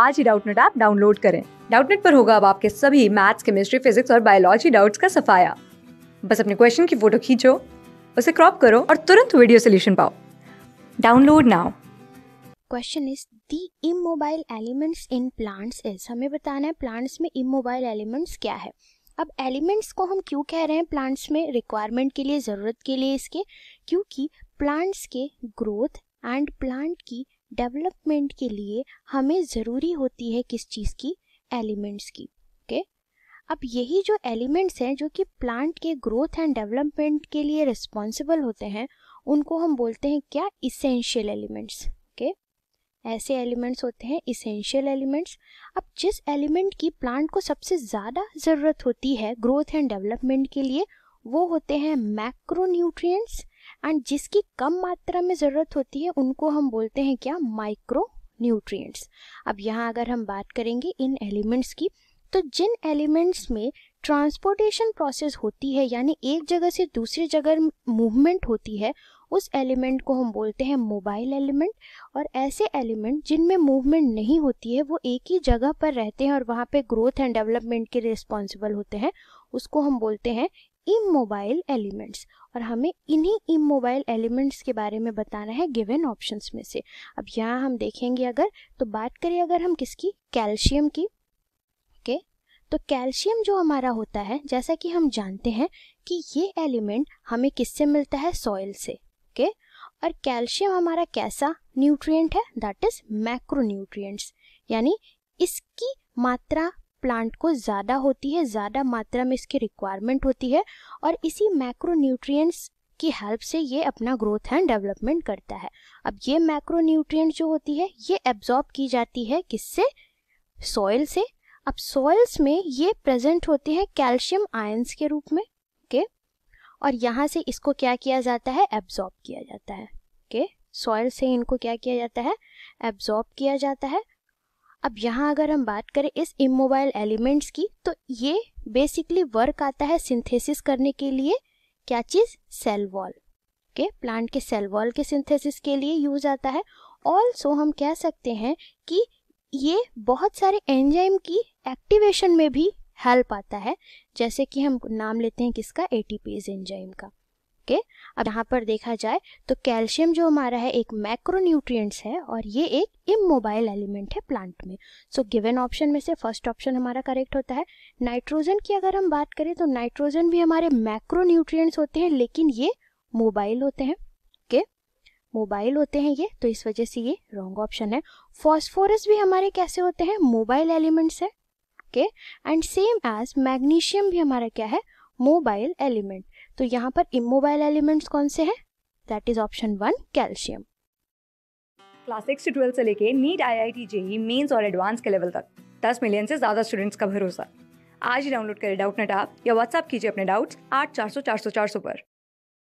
आज ही Doubtnut app download करें डाउटनेट पर होगा अब आपके सभी मैथ्स केमिस्ट्री फिजिक्स और बायोलॉजी डाउट्स का सफाया बस अपने क्वेश्चन की फोटो खींचो उसे क्रॉप करो और तुरंत वीडियो सोल्यूशन पाओ download now question is the immobile elements in plants is हमें बताना है प्लांट्स में इमोबाइल एलिमेंट्स क्या है अब एलिमेंट्स को हम क्यों कह रहे हैं प्लांट्स में रिक्वायरमेंट के लिए ज़रूरत के लिए इसके क्योंकि प्लांट्स के ग्रोथ एंड प्लांट की डेवलपमेंट के लिए हमें ज़रूरी होती है किस चीज़ की एलिमेंट्स की ओके अब यही जो एलिमेंट्स हैं जो कि प्लांट के ग्रोथ एंड डेवलपमेंट के लिए रिस्पॉन्सिबल होते हैं उनको हम बोलते हैं क्या इसेंशियल एलिमेंट्स ओके ऐसे एलिमेंट्स होते हैं इसेंशियल एलिमेंट्स अब जिस एलिमेंट की प्लांट को सबसे ज़्यादा ज़रूरत होती है ग्रोथ एंड डेवलपमेंट के लिए वो होते हैं मैक्रोन्यूट्रिएंट्स एंड जिसकी कम मात्रा में ज़रूरत होती है उनको हम बोलते हैं क्या माइक्रो न्यूट्रिएंट्स अब यहाँ अगर हम बात करेंगे इन एलिमेंट्स की तो जिन एलिमेंट्स में ट्रांसपोर्टेशन प्रोसेस होती है यानी एक जगह से दूसरी जगह मूवमेंट होती है उस एलिमेंट को हम बोलते हैं मोबाइल एलिमेंट और ऐसे एलिमेंट जिनमें मूवमेंट नहीं होती है वो एक ही जगह पर रहते हैं और वहाँ पे ग्रोथ एंड डेवलपमेंट के रिस्पॉन्सिबल होते हैं उसको हम बोलते हैं इमोबाइल एलिमेंट्स और हमें इन्हीं इमोबाइल एलिमेंट्स के बारे में बताना है गिवन ऑप्शंस में से अब यहाँ हम देखेंगे अगर तो बात करें अगर हम किसकी कैल्शियम की ओके तो कैल्शियम जो हमारा होता है जैसा कि हम जानते हैं कि ये एलिमेंट हमें किससे मिलता है सॉइल से ओके और कैल्शियम हमारा कैसा न्यूट्रिएंट है दैट इज मैक्रोन्यूट्रिय यानी इसकी मात्रा प्लांट को ज़्यादा होती है ज़्यादा मात्रा में इसकी रिक्वायरमेंट होती है और इसी मैक्रोन्यूट्रिएंट्स की हेल्प से ये अपना ग्रोथ एंड डेवलपमेंट करता है अब ये मैक्रोन्यूट्रिएंट जो होती है ये एब्जॉर्ब की जाती है किससे सॉइल से अब सॉइल्स में ये प्रेजेंट होते हैं कैल्शियम आयंस के रूप में ओके और यहाँ से इसको क्या किया जाता है एब्जॉर्ब किया जाता है ओके सॉइल से इनको क्या किया जाता है एब्जॉर्ब किया जाता है अब यहाँ अगर हम बात करें इस इमोबाइल एलिमेंट्स की तो ये बेसिकली वर्क आता है सिंथेसिस करने के लिए क्या चीज़ सेल वॉल के प्लांट के सेल वॉल के सिंथेसिस के लिए यूज आता है ऑल्सो हम कह सकते हैं कि ये बहुत सारे एंजाइम की एक्टिवेशन में भी हेल्प आता है जैसे कि हम नाम लेते हैं किसका एटीपीज एंजाइम का ओके अब यहाँ पर देखा जाए तो कैल्शियम जो हमारा है एक मैक्रोन्यूट्रिएंट्स है और ये एक इमोबाइल एलिमेंट है प्लांट में सो गिवन ऑप्शन में से फर्स्ट ऑप्शन हमारा करेक्ट होता है नाइट्रोजन की अगर हम बात करें तो नाइट्रोजन भी हमारे मैक्रोन्यूट्रिएंट्स होते हैं लेकिन ये मोबाइल होते हैं ओके मोबाइल होते हैं ये तो इस वजह से ये रॉन्ग ऑप्शन है फॉस्फोरस भी हमारे कैसे होते हैं मोबाइल एलिमेंट्स है okay and same as magnesium भी हमारा क्या है मोबाइल एलिमेंट तो यहाँ पर इमोबाइल एलिमेंट्स कौन से हैं that is option one calcium class six से ट्वेल्थ से लेके NEET I I T JEE mains और एडवांस के लेवल तक दस मिलियन से ज़्यादा स्टूडेंट्स का भरोसा आज ही डाउनलोड करें डाउट नेट आप या व्हाट्सअप कीजिए अपने डाउट्स आठ चार सौ चार सौ चार सौ पर